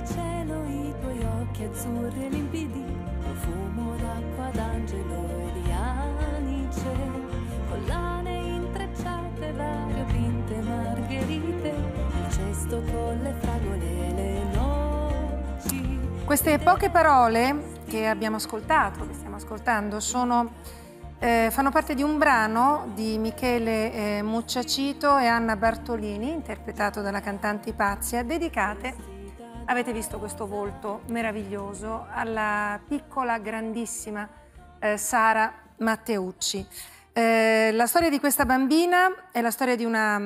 di cielo, i tuoi occhi azzurri e limpidi, profumo d'acqua d'angelo e di anice, collane intrecciate, variopinte margherite, il cesto con le fragole e le noci. Queste poche parole che abbiamo ascoltato, che stiamo ascoltando, sono... Eh, fanno parte di un brano di Michele eh, Mucciacito e Anna Bartolini, interpretato dalla cantante Ipazia, dedicate avete visto questo volto meraviglioso alla piccola, grandissima eh, Sara Matteucci. Eh, la storia di questa bambina è la storia di una,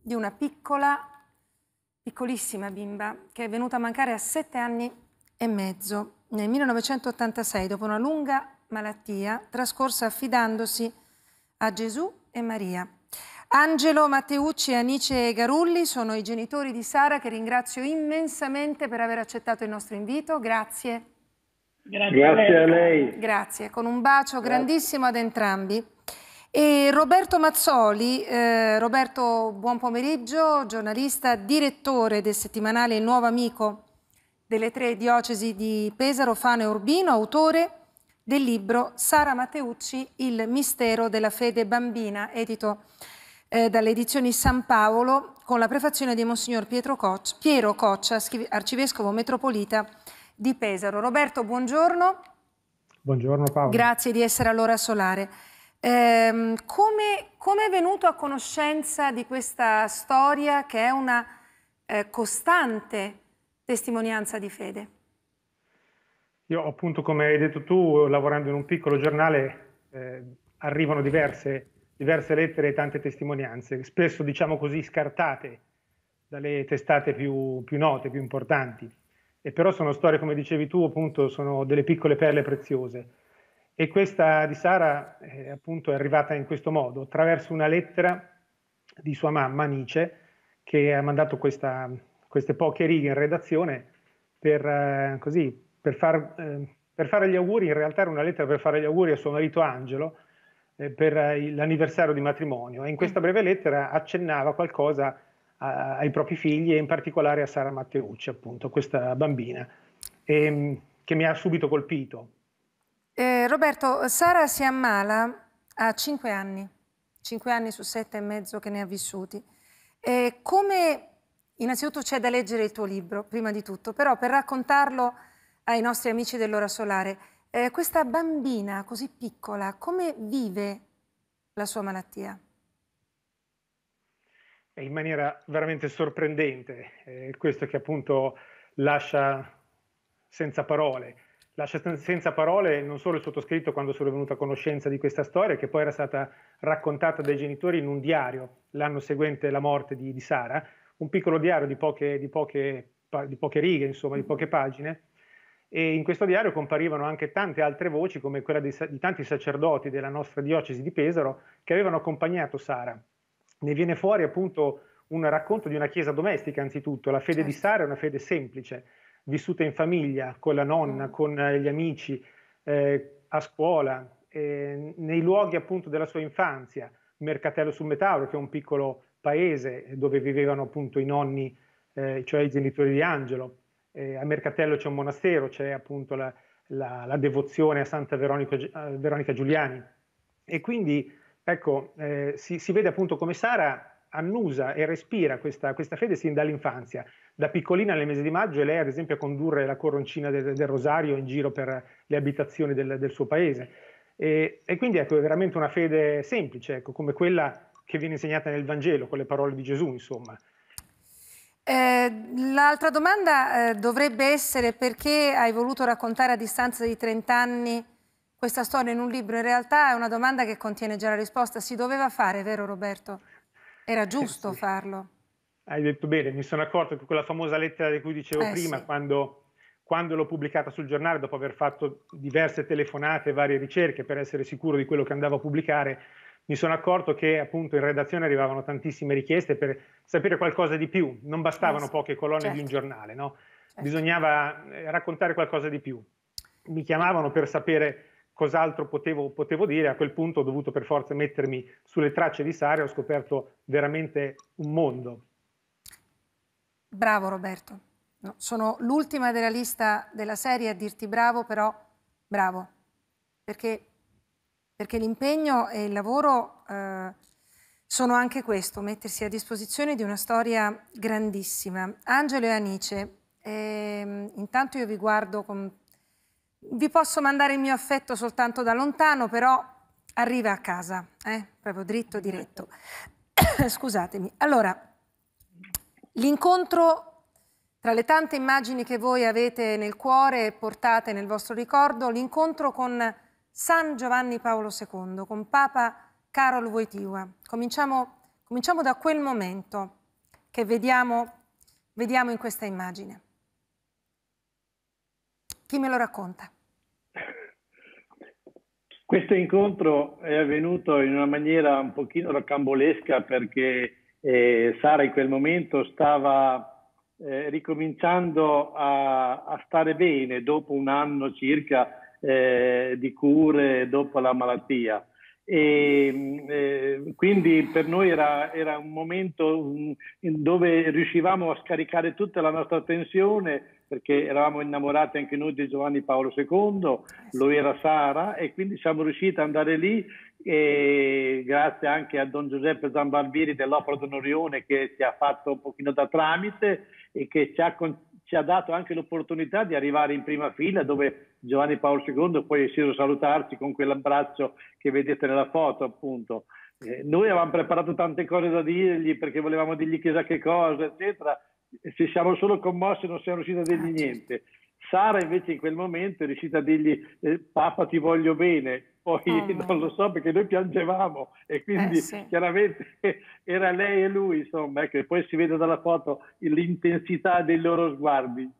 di una piccola, piccolissima bimba che è venuta a mancare a sette anni e mezzo nel 1986 dopo una lunga malattia trascorsa affidandosi a Gesù e Maria. Angelo Matteucci e Anice Garulli sono i genitori di Sara che ringrazio immensamente per aver accettato il nostro invito. Grazie. Grazie, a, lei. a lei. Grazie, con un bacio Grazie. grandissimo ad entrambi. E Roberto Mazzoli, eh, Roberto buon pomeriggio, giornalista, direttore del settimanale Il Nuovo Amico delle tre diocesi di Pesaro, Fano e Urbino, autore del libro Sara Matteucci, Il mistero della fede bambina, edito eh, dalle edizioni San Paolo con la prefazione di Monsignor Coccia, Piero Coccia, arcivescovo metropolita di Pesaro. Roberto, buongiorno. Buongiorno Paolo. Grazie di essere all'ora solare. Eh, come, come, è venuto a conoscenza di questa storia che è una eh, costante testimonianza di fede? Io appunto, come hai detto tu, lavorando in un piccolo giornale, eh, arrivano diverse diverse lettere e tante testimonianze, spesso diciamo così scartate dalle testate più, più note, più importanti. E però sono storie, come dicevi tu, appunto, sono delle piccole perle preziose. E questa di Sara eh, appunto è arrivata in questo modo, attraverso una lettera di sua mamma, Nice, che ha mandato questa, queste poche righe in redazione per, eh, così, per, far, eh, per, fare gli auguri, in realtà era una lettera per fare gli auguri a suo marito Angelo, eh, per eh, l'anniversario di matrimonio e in questa mm. breve lettera accennava qualcosa ai propri figli e in particolare a Sara Matteucci, appunto, questa bambina, e, ehm, che mi ha subito colpito. Eh, Roberto, Sara si ammala a cinque anni, cinque anni su sette e mezzo che ne ha vissuti. Eh, come innanzitutto c'è da leggere il tuo libro, prima di tutto, però per raccontarlo ai nostri amici dell'ora solare, eh, questa bambina così piccola, come vive la sua malattia? In maniera veramente sorprendente, eh, questo che appunto lascia senza parole. Lascia senza parole non solo il sottoscritto quando sono venuto a conoscenza di questa storia, che poi era stata raccontata dai genitori in un diario l'anno seguente la morte di, di Sara, un piccolo diario di poche, di, poche, di poche righe, insomma, di mm-hmm. poche pagine, e in questo diario comparivano anche tante altre voci come quella di, di tanti sacerdoti della nostra diocesi di Pesaro che avevano accompagnato Sara. Ne viene fuori appunto un racconto di una chiesa domestica anzitutto, la fede di certo. Sara è una fede semplice, vissuta in famiglia, con la nonna, mm. con eh, gli amici, eh, a scuola, eh, nei luoghi appunto della sua infanzia, Mercatello sul Metauro che è un piccolo paese dove vivevano appunto i nonni, eh, cioè i genitori di Angelo, eh, a Mercatello c'è un monastero, c'è appunto la, la, la devozione a Santa Veronica, a Veronica, Giuliani. E quindi ecco, eh, si, si, vede appunto come Sara annusa e respira questa, questa, fede sin dall'infanzia. Da piccolina nel mese di maggio è lei ad esempio a condurre la coroncina del, del rosario in giro per le abitazioni del, del suo paese. E, e, quindi ecco, è veramente una fede semplice, ecco, come quella che viene insegnata nel Vangelo, con le parole di Gesù, insomma. Eh, l'altra domanda eh, dovrebbe essere perché hai voluto raccontare a distanza di 30 anni questa storia in un libro. In realtà è una domanda che contiene già la risposta. Si doveva fare, vero Roberto? Era eh, giusto sì, sì. farlo. Hai detto bene, mi sono accorto che quella famosa lettera di cui dicevo eh, prima, sì. quando, quando l'ho pubblicata sul giornale, dopo aver fatto diverse telefonate, varie ricerche per essere sicuro di quello che andavo a pubblicare, mi sono accorto che appunto in redazione arrivavano tantissime richieste per sapere qualcosa di più, non bastavano certo. poche colonne certo. di un certo. giornale, no? certo. bisognava eh, raccontare qualcosa di più. Mi chiamavano per sapere cos'altro potevo, potevo, dire, a quel punto ho dovuto per forza mettermi sulle tracce di Sara e ho scoperto veramente un mondo. Bravo Roberto, no, sono l'ultima della lista della serie a dirti bravo, però bravo, perché perché l'impegno e il lavoro eh, sono anche questo, mettersi a disposizione di una storia grandissima. Angelo e Anice, eh, intanto io vi guardo, con... vi posso mandare il mio affetto soltanto da lontano, però arriva a casa, eh? proprio dritto, diretto. Scusatemi. Allora, l'incontro tra le tante immagini che voi avete nel cuore e portate nel vostro ricordo, l'incontro con San Giovanni Paolo II con Papa Karol Wojtyła. Cominciamo, cominciamo da quel momento che vediamo, vediamo in questa immagine. Chi me lo racconta? Questo incontro è avvenuto in una maniera un pochino rocambolesca perché eh, Sara in quel momento stava eh, ricominciando a, a, stare bene dopo un anno circa eh, di cure dopo la malattia. E, eh, quindi per noi era, era un momento dove riuscivamo a scaricare tutta la nostra tensione perché eravamo innamorati anche noi di Giovanni Paolo II, eh lo era Sara e quindi siamo riusciti ad andare lì e grazie anche a Don Giuseppe Zambarbieri dell'Opera d'Onorione che ci ha fatto un pochino da tramite e che ci ha con- ci ha dato anche l'opportunità di arrivare in prima fila dove Giovanni Paolo II poi è uscito a salutarci con quell'abbraccio che vedete nella foto appunto. Eh, noi avevamo preparato tante cose da dirgli perché volevamo dirgli chissà che cosa eccetera, ci siamo solo commossi e non siamo riusciti a dirgli niente. Sara invece in quel momento è riuscita a dirgli eh, Papa ti voglio bene, poi oh, non lo so perché noi piangevamo e eh, quindi eh, sì. chiaramente era lei e lui, insomma, che ecco, poi si vede dalla foto l'intensità dei loro sguardi.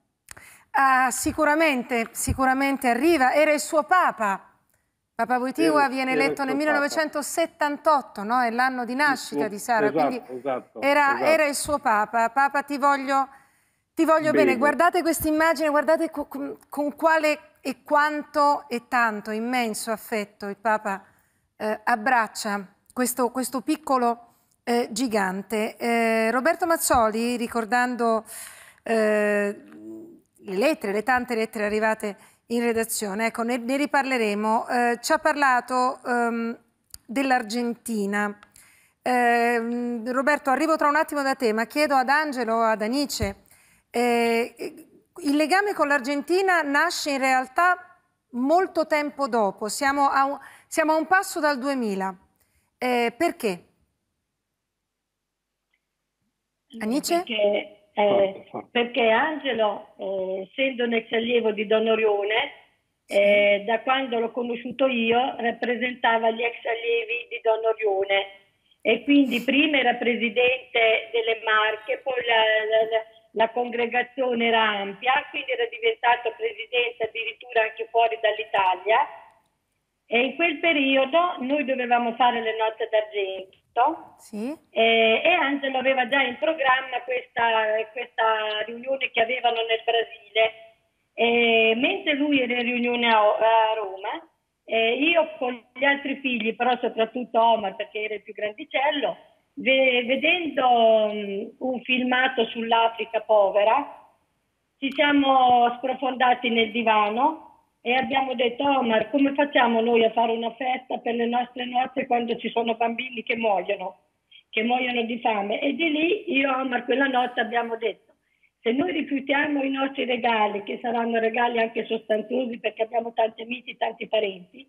Ah, sicuramente, sicuramente arriva, era il suo papa. Papa Wojtyła viene eletto nel 1978, no? è l'anno di nascita suo, di Sara, esatto, quindi esatto, era, esatto. era il suo papa. Papa ti voglio... Ti voglio bene, bene. guardate questa immagine, guardate con, con, quale e quanto e tanto immenso affetto il Papa eh, abbraccia questo, questo piccolo eh, gigante. Eh, Roberto Mazzoli, ricordando eh, le lettere, le tante lettere arrivate in redazione, ecco, ne, ne riparleremo, eh, ci ha parlato ehm, dell'Argentina. Ehm, Roberto, arrivo tra un attimo da te, ma chiedo ad Angelo, ad Anice, eh, il legame con l'Argentina nasce in realtà molto tempo dopo, siamo a un, siamo a un passo dal 2000. Eh, perché? Eh, Anice? Perché, eh, perché Angelo, eh, essendo un ex allievo di Don Orione, sì. Eh, da quando l'ho conosciuto io rappresentava gli ex allievi di Don Orione e quindi prima era presidente delle Marche, poi la, la, la la congregazione era ampia, quindi era diventato presidente addirittura anche fuori dall'Italia e in quel periodo noi dovevamo fare le nozze d'argento sì. e, e, Angelo aveva già in programma questa, questa riunione che avevano nel Brasile. E, mentre lui era in riunione a, a Roma, eh, io con gli altri figli, però soprattutto Omar perché era il più grandicello, vedendo un filmato sull'Africa povera, ci siamo sprofondati nel divano e abbiamo detto, oh, Omar, come facciamo noi a fare una festa per le nostre nozze quando ci sono bambini che muoiono, che muoiono di fame? E di lì io e Omar quella notte abbiamo detto, se noi rifiutiamo i nostri regali, che saranno regali anche sostanziosi perché abbiamo tanti amici, tanti parenti,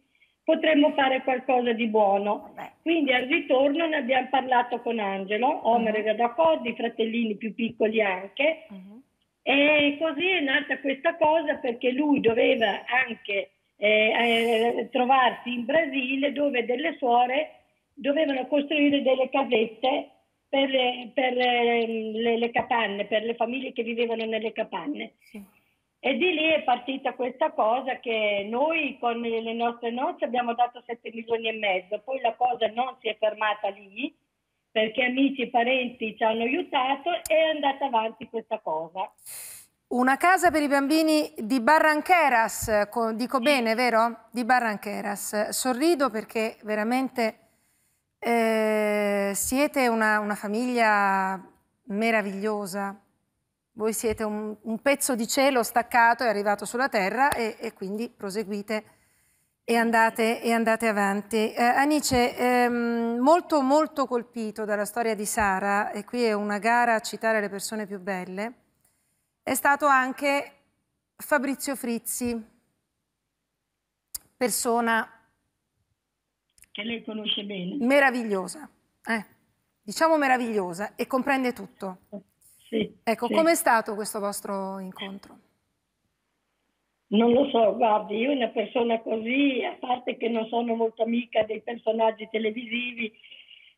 potremmo fare qualcosa di buono. Quindi al ritorno ne abbiamo parlato con Angelo, Omer uh-huh. Mhm. era d'accordo, i fratellini più piccoli anche, uh-huh. e così è nata questa cosa perché lui doveva anche eh, eh, trovarsi in Brasile dove delle suore dovevano costruire delle casette per, le, per le, ehm, le, le, capanne, per le famiglie che vivevano nelle capanne. Sì. E di lì è partita questa cosa che noi con le nostre nozze abbiamo dato 7 milioni e mezzo, poi la cosa non si è fermata lì perché amici e parenti ci hanno aiutato e è andata avanti questa cosa. Una casa per i bambini di Barrancheras, dico bene, vero? Di Barrancheras. Sorrido perché veramente eh, siete una, una famiglia meravigliosa, voi siete un, un, pezzo di cielo staccato, è arrivato sulla terra e, e quindi proseguite e andate, e andate avanti. Eh, Anice, ehm, molto molto colpito dalla storia di Sara, e qui è una gara a citare le persone più belle, è stato anche Fabrizio Frizzi, persona... Che lei conosce bene. Meravigliosa, eh, diciamo meravigliosa e comprende tutto. Eh. Sì, ecco, sì. com'è stato questo vostro incontro? Non lo so, guardi, io una persona così, a parte che non sono molto amica dei personaggi televisivi,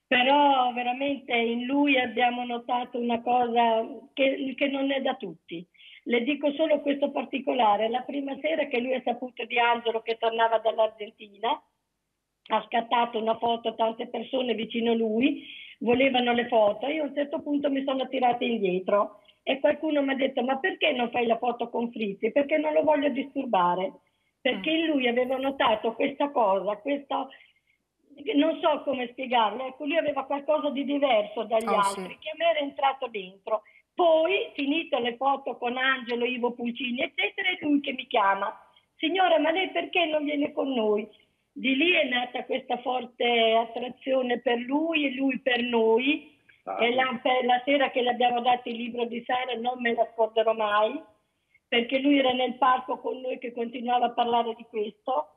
però veramente in lui abbiamo notato una cosa che, che non è da tutti. Le dico solo questo particolare, la prima sera che lui ha saputo di Angelo che tornava dall'Argentina, ha scattato una foto a tante persone vicino a lui volevano le foto, io a un certo punto mi sono tirata indietro e qualcuno mi ha detto ma perché non fai la foto con Frizzi? Perché non lo voglio disturbare, perché in ah. lui aveva notato questa cosa, questa... non so come spiegarlo, ecco lui aveva qualcosa di diverso dagli oh, altri sì. che a me era entrato dentro. Poi, finito le foto con Angelo, Ivo Pulcini, eccetera, è lui che mi chiama. Signora, ma lei perché non viene con noi? Di lì è nata questa forte attrazione per lui e lui per noi. Ah. E la, la sera che le abbiamo dato il libro di Sara non me la scorderò mai, perché lui era nel parco con noi che continuava a parlare di questo.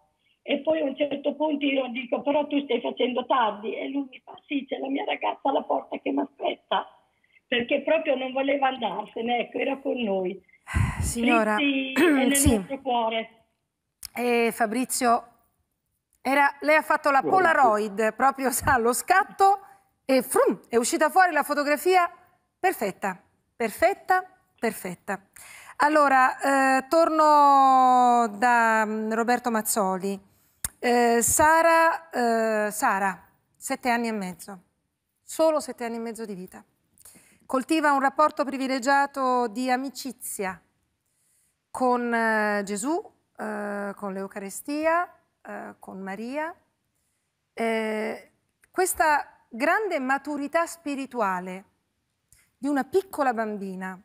E poi a un certo punto io dico, però tu stai facendo tardi. E lui mi fa, sì, c'è la mia ragazza alla porta che mi aspetta, perché proprio non voleva andarsene, ecco, era con noi. Signora, Fritti è nel sì. nostro cuore. E eh, Fabrizio era, lei ha fatto la Polaroid, proprio sa, lo scatto e frum, è uscita fuori la fotografia perfetta, perfetta, perfetta. Allora, eh, torno da mm, Roberto Mazzoli. Eh, Sara, eh, Sara, sette anni e mezzo, solo sette anni e mezzo di vita. Coltiva un rapporto privilegiato di amicizia con eh, Gesù, eh, con l'Eucarestia, eh, con Maria, eh, questa grande maturità spirituale di una piccola bambina,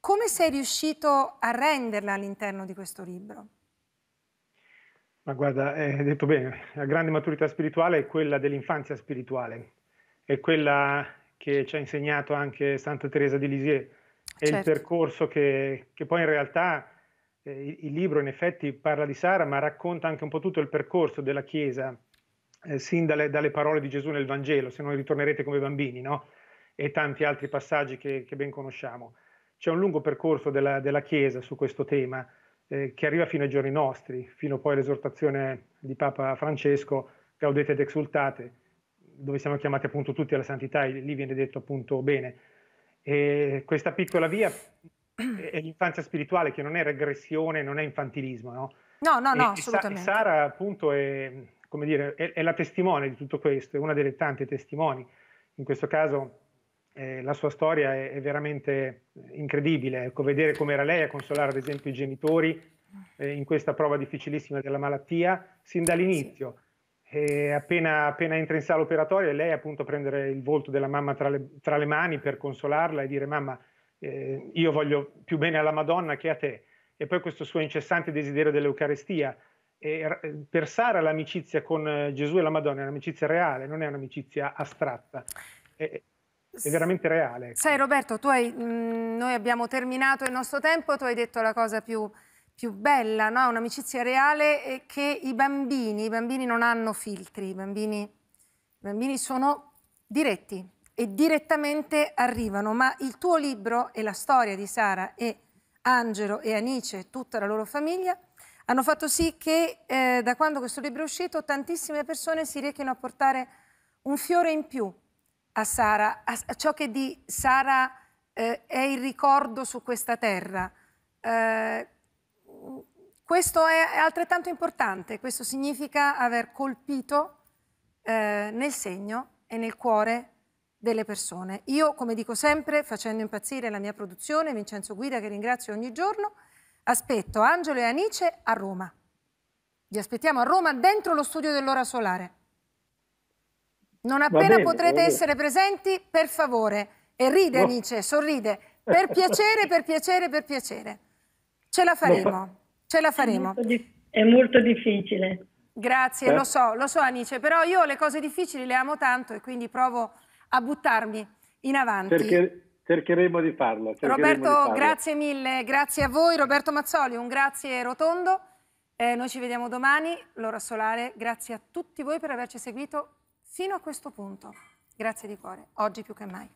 come sei riuscito a renderla all'interno di questo libro? Ma guarda, eh, hai detto bene, la grande maturità spirituale è quella dell'infanzia spirituale, è quella che ci ha insegnato anche Santa Teresa di Lisieux, è certo. il percorso che, che, poi in realtà eh, il libro in effetti parla di Sara, ma racconta anche un po' tutto il percorso della Chiesa, eh, sin dalle, dalle, parole di Gesù nel Vangelo, se non ritornerete come bambini, no? e tanti altri passaggi che, che ben conosciamo. C'è un lungo percorso della, della Chiesa su questo tema eh, che arriva fino ai giorni nostri, fino poi all'esortazione di Papa Francesco, Gaudete ed Exultate, dove siamo chiamati appunto tutti alla santità, e lì viene detto appunto bene. E questa piccola via è l'infanzia spirituale, che non è regressione, non è infantilismo, no? No, no, no, e, assolutamente. E Sara appunto è, come dire, è, è la testimone di tutto questo, è una delle tante testimoni. In questo caso eh, la sua storia è, è veramente incredibile, ecco, vedere come era lei a consolare ad esempio i genitori eh, in questa prova difficilissima della malattia sin dall'inizio. Sì. E appena, appena, entra in sala operatoria, lei appunto a prendere il volto della mamma tra le, tra le, mani per consolarla e dire mamma eh, io voglio più bene alla Madonna che a te, e poi questo suo incessante desiderio dell'Eucarestia. E per Sara l'amicizia con eh, Gesù e la Madonna è un'amicizia reale, non è un'amicizia astratta. È, è veramente reale. Ecco. Sai Roberto, hai, mh, mm, noi abbiamo terminato il nostro tempo, tu hai detto la cosa più, più bella, no? un'amicizia reale è eh, che i bambini, i bambini non hanno filtri, i bambini, i bambini sono diretti, e direttamente arrivano, ma il tuo libro e la storia di Sara e Angelo e Anice e tutta la loro famiglia hanno fatto sì che eh, da quando questo libro è uscito tantissime persone si rechino a portare un fiore in più a Sara, a, a ciò che di Sara eh, è il ricordo su questa terra. Eh, questo è altrettanto importante, questo significa aver colpito eh, nel segno e nel cuore delle persone. Io, come dico sempre, facendo impazzire la mia produzione, Vincenzo Guida, che ringrazio ogni giorno, aspetto Angelo e Anice a Roma. Vi aspettiamo a Roma dentro lo studio dell'ora solare. Non appena bene, potrete essere presenti, per favore, e ride no. Anice, sorride, per piacere, per piacere, per piacere. Ce la faremo, ce la faremo. È molto, è molto difficile. Grazie, eh? lo so, lo so Anice, però io le cose difficili le amo tanto e quindi provo a buttarmi in avanti. Perché... Cercheremo di farlo. Cercheremo Roberto, di farlo. grazie mille, grazie a voi. Roberto Mazzoli, un grazie rotondo. Eh, noi ci vediamo domani, l'ora solare. Grazie a tutti voi per averci seguito fino a questo punto. Grazie di cuore, oggi più che mai.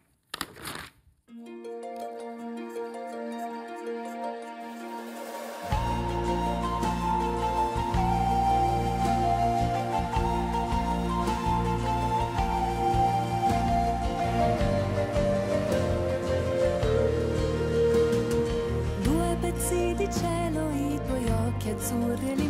சூரியனே